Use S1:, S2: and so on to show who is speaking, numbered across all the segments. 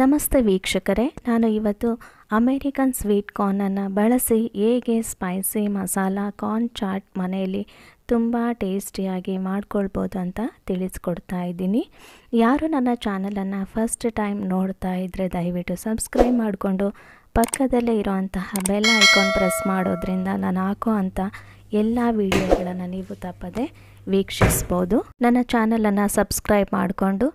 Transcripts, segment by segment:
S1: ನಮಸ್ತೆ ವೀಕ್ಷಕರೇ ನಾನು ಇವತ್ತು ಅಮೇರಿಕನ್ ಸ್ವೀಟ್ ಕಾರ್ನನ್ನು ಬಳಸಿ ಹೇಗೆ ಸ್ಪೈಸಿ ಮಸಾಲ ಕಾರ್ನ್ ಚಾಟ್ ಮನೆಯಲ್ಲಿ ತುಂಬ ಟೇಸ್ಟಿಯಾಗಿ ಮಾಡ್ಕೊಳ್ಬೋದು ಅಂತ ತಿಳಿಸ್ಕೊಡ್ತಾ ಇದ್ದೀನಿ ಯಾರು ನನ್ನ ಚಾನಲನ್ನು ಫಸ್ಟ್ ಟೈಮ್ ನೋಡ್ತಾ ಇದ್ದರೆ ದಯವಿಟ್ಟು ಸಬ್ಸ್ಕ್ರೈಬ್ ಮಾಡಿಕೊಂಡು ಪಕ್ಕದಲ್ಲೇ ಇರುವಂತಹ ಬೆಲ್ ಐಕಾನ್ ಪ್ರೆಸ್ ಮಾಡೋದ್ರಿಂದ ನಾನು ಹಾಕೋ ಅಂಥ ಎಲ್ಲ ವೀಡಿಯೋಗಳನ್ನು ನೀವು ತಪ್ಪದೆ ವೀಕ್ಷಿಸ್ಬೋದು ನನ್ನ ಚಾನಲನ್ನು ಸಬ್ಸ್ಕ್ರೈಬ್ ಮಾಡಿಕೊಂಡು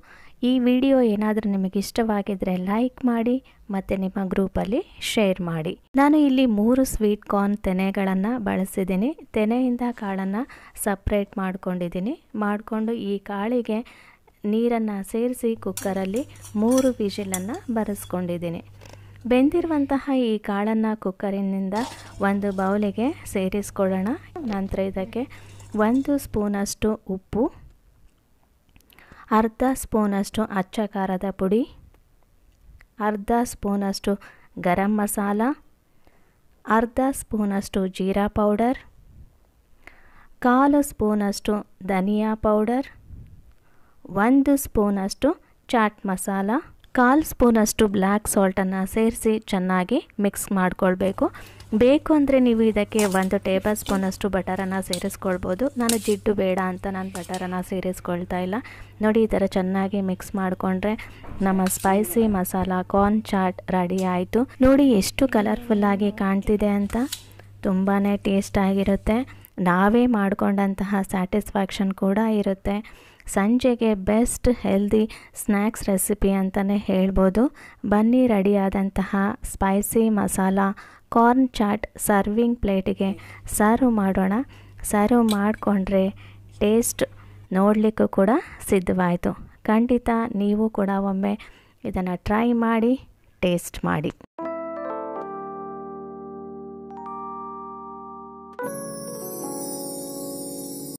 S1: ಈ ವಿಡಿಯೋ ಏನಾದರೂ ನಿಮಗೆ ಇಷ್ಟವಾಗಿದ್ದರೆ ಲೈಕ್ ಮಾಡಿ ಮತ್ತು ನಿಮ್ಮ ಗ್ರೂಪಲ್ಲಿ ಶೇರ್ ಮಾಡಿ ನಾನು ಇಲ್ಲಿ ಮೂರು ಸ್ವೀಟ್ ಕಾರ್ನ್ ತೆನೆಗಳನ್ನು ಬಳಸಿದ್ದೀನಿ ತೆನೆಯಿಂದ ಕಾಳನ್ನು ಸಪ್ರೇಟ್ ಮಾಡ್ಕೊಂಡಿದ್ದೀನಿ ಮಾಡಿಕೊಂಡು ಈ ಕಾಳಿಗೆ ನೀರನ್ನು ಸೇರಿಸಿ ಕುಕ್ಕರಲ್ಲಿ ಮೂರು ವಿಷಲನ್ನು ಬರೆಸ್ಕೊಂಡಿದ್ದೀನಿ ಬೆಂದಿರುವಂತಹ ಈ ಕಾಳನ್ನು ಕುಕ್ಕರಿನಿಂದ ಒಂದು ಬೌಲಿಗೆ ಸೇರಿಸ್ಕೊಳ್ಳೋಣ ನಂತರ ಇದಕ್ಕೆ ಒಂದು ಸ್ಪೂನಷ್ಟು ಉಪ್ಪು ಅರ್ಧ ಸ್ಪೂನಷ್ಟು ಅಚ್ಚ ಖಾರದ ಪುಡಿ ಅರ್ಧ ಸ್ಪೂನಷ್ಟು ಗರಂ ಮಸಾಲ ಅರ್ಧ ಸ್ಪೂನಷ್ಟು ಜೀರಾ ಪೌಡರ್ ಕಾಲು ಸ್ಪೂನಷ್ಟು ಧನಿಯಾ ಪೌಡರ್ ಒಂದು ಸ್ಪೂನಷ್ಟು ಚಾಟ್ ಮಸಾಲ ಕಾಲ್ ಸ್ಪೂನಷ್ಟು ಬ್ಲ್ಯಾಕ್ ಸಾಲ್ಟನ್ನು ಸೇರಿಸಿ ಚೆನ್ನಾಗಿ ಮಿಕ್ಸ್ ಮಾಡಿಕೊಳ್ಬೇಕು ಬೇಕು ಅಂದರೆ ನೀವು ಇದಕ್ಕೆ ಒಂದು ಟೇಬಲ್ ಸ್ಪೂನಷ್ಟು ಬಟರನ್ನು ಸೇರಿಸ್ಕೊಳ್ಬೋದು ನಾನು ಜಿಡ್ಡು ಬೇಡ ಅಂತ ನಾನು ಬಟರನ್ನು ಸೇರಿಸ್ಕೊಳ್ತಾ ಇಲ್ಲ ನೋಡಿ ಈ ಥರ ಚೆನ್ನಾಗಿ ಮಿಕ್ಸ್ ಮಾಡಿಕೊಂಡ್ರೆ ನಮ್ಮ spicy masala corn chaat ready ಆಯಿತು ನೋಡಿ ಎಷ್ಟು ಕಲರ್ಫುಲ್ಲಾಗಿ ಕಾಣ್ತಿದೆ ಅಂತ ತುಂಬಾ ಟೇಸ್ಟ್ ಆಗಿರುತ್ತೆ ನಾವೇ ಮಾಡಿಕೊಂಡಂತಹ ಸ್ಯಾಟಿಸ್ಫ್ಯಾಕ್ಷನ್ ಕೂಡ ಇರುತ್ತೆ ಸಂಜೆಗೆ ಬೆಸ್ಟ್ ಹೆಲ್ದಿ ಸ್ನ್ಯಾಕ್ಸ್ ರೆಸಿಪಿ ಅಂತಲೇ ಹೇಳ್ಬೋದು ಬನ್ನಿ ರೆಡಿಯಾದಂತಹ spicy masala corn chaat serving ಪ್ಲೇಟಿಗೆ ಸರ್ವ್ ಮಾಡೋಣ ಸರ್ವ್ ಮಾಡಿಕೊಂಡ್ರೆ ಟೇಸ್ಟ್ ನೋಡಲಿಕ್ಕೂ ಕೂಡ ಸಿದ್ಧವಾಯಿತು ಖಂಡಿತ ನೀವು ಕೂಡ ಒಮ್ಮೆ ಇದನ್ನು ಟ್ರೈ ಮಾಡಿ ಟೇಸ್ಟ್ ಮಾಡಿ